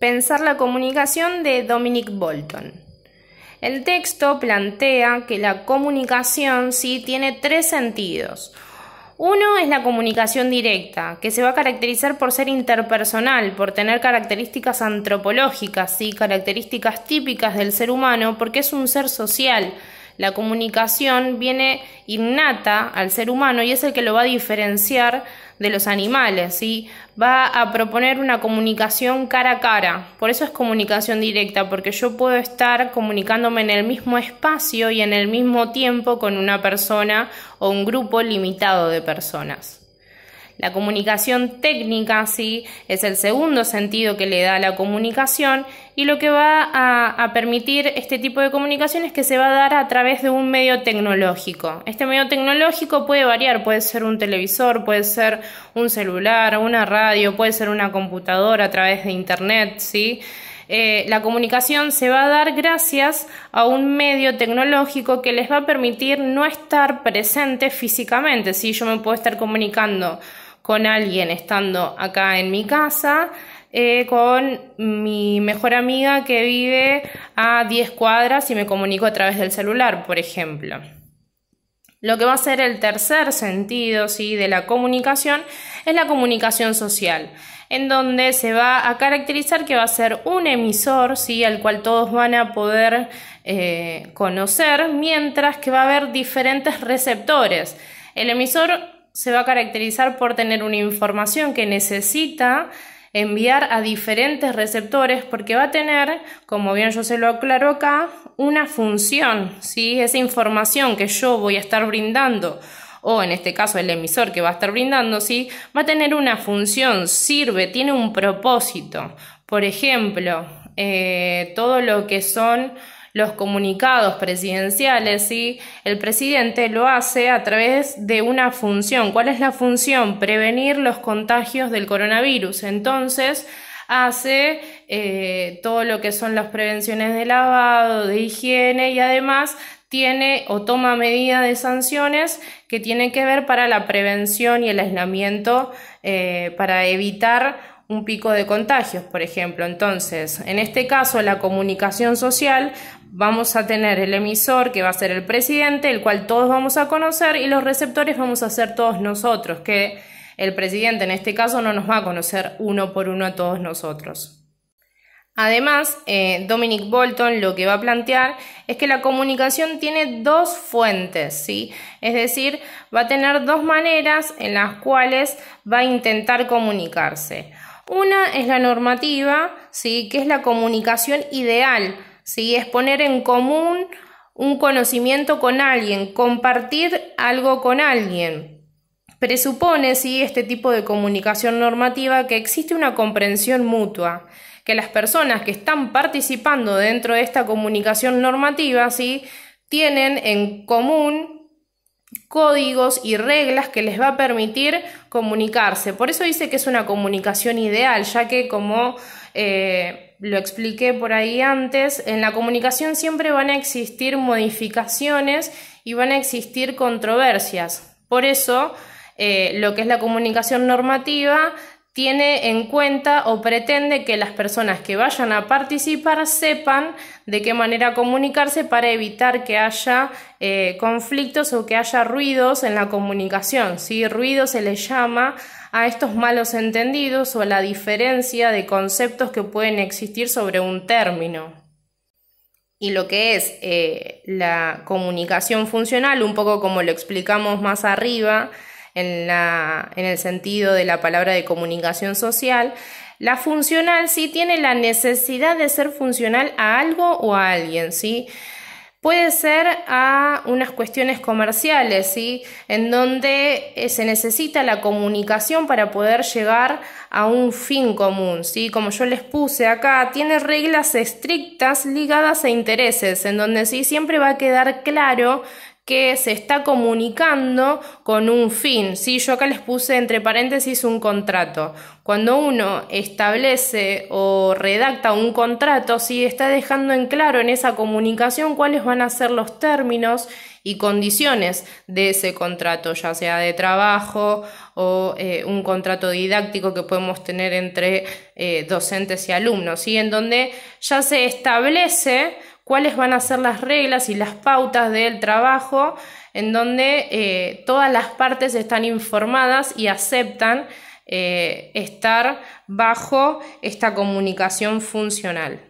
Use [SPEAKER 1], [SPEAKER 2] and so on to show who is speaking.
[SPEAKER 1] Pensar la comunicación de Dominic Bolton. El texto plantea que la comunicación sí tiene tres sentidos. Uno es la comunicación directa, que se va a caracterizar por ser interpersonal, por tener características antropológicas y características típicas del ser humano, porque es un ser social. La comunicación viene innata al ser humano y es el que lo va a diferenciar de los animales, ¿sí? va a proponer una comunicación cara a cara, por eso es comunicación directa, porque yo puedo estar comunicándome en el mismo espacio y en el mismo tiempo con una persona o un grupo limitado de personas. La comunicación técnica, sí, es el segundo sentido que le da la comunicación y lo que va a, permitir este tipo de comunicación es que se va a dar a través de un medio tecnológico. Este medio tecnológico puede variar, puede ser un televisor, puede ser un celular, una radio, puede ser una computadora a través de internet, sí. Eh, la comunicación se va a dar gracias a un medio tecnológico que les va a permitir no estar presente físicamente. Si ¿sí? yo me puedo estar comunicando con alguien estando acá en mi casa, eh, con mi mejor amiga que vive a 10 cuadras y me comunico a través del celular, por ejemplo. Lo que va a ser el tercer sentido ¿sí? de la comunicación es la comunicación social, en donde se va a caracterizar que va a ser un emisor ¿sí? al cual todos van a poder eh, conocer, mientras que va a haber diferentes receptores. El emisor se va a caracterizar por tener una información que necesita enviar a diferentes receptores porque va a tener, como bien yo se lo aclaro acá, una función, ¿sí? Esa información que yo voy a estar brindando o en este caso el emisor que va a estar brindando, ¿sí? Va a tener una función, sirve, tiene un propósito. Por ejemplo, eh, todo lo que son los comunicados presidenciales, y el presidente lo hace a través de una función. ¿Cuál es la función? Prevenir los contagios del coronavirus. Entonces, hace eh, todo lo que son las prevenciones de lavado, de higiene y además tiene o toma medidas de sanciones que tienen que ver para la prevención y el aislamiento eh, para evitar un pico de contagios, por ejemplo. Entonces, en este caso, la comunicación social, vamos a tener el emisor que va a ser el presidente, el cual todos vamos a conocer, y los receptores vamos a ser todos nosotros, que el presidente en este caso no nos va a conocer uno por uno a todos nosotros. Además, eh, Dominic Bolton lo que va a plantear es que la comunicación tiene dos fuentes, ¿sí? Es decir, va a tener dos maneras en las cuales va a intentar comunicarse. Una es la normativa, ¿sí? que es la comunicación ideal, ¿sí? es poner en común un conocimiento con alguien, compartir algo con alguien. Presupone ¿sí? este tipo de comunicación normativa que existe una comprensión mutua, que las personas que están participando dentro de esta comunicación normativa ¿sí? tienen en común códigos y reglas que les va a permitir comunicarse. Por eso dice que es una comunicación ideal, ya que como eh, lo expliqué por ahí antes, en la comunicación siempre van a existir modificaciones y van a existir controversias. Por eso eh, lo que es la comunicación normativa tiene en cuenta o pretende que las personas que vayan a participar sepan de qué manera comunicarse para evitar que haya eh, conflictos o que haya ruidos en la comunicación. Si Ruido se le llama a estos malos entendidos o a la diferencia de conceptos que pueden existir sobre un término. Y lo que es eh, la comunicación funcional, un poco como lo explicamos más arriba, en, en el sentido de la palabra de comunicación social, la funcional sí tiene la necesidad de ser funcional a algo o a alguien, ¿sí? Puede ser a unas cuestiones comerciales, ¿sí? En donde eh, se necesita la comunicación para poder llegar a un fin común, ¿sí? Como yo les puse acá, tiene reglas estrictas ligadas a intereses, en donde sí siempre va a quedar claro que se está comunicando con un fin. Yo acá les puse entre paréntesis un contrato. Cuando uno establece o redacta un contrato, si está dejando en claro en esa comunicación cuáles van a ser los términos y condiciones de ese contrato, ya sea de trabajo o eh, un contrato didáctico que podemos tener entre eh, docentes y alumnos, y en donde ya se establece cuáles van a ser las reglas y las pautas del trabajo en donde eh, todas las partes están informadas y aceptan eh, estar bajo esta comunicación funcional.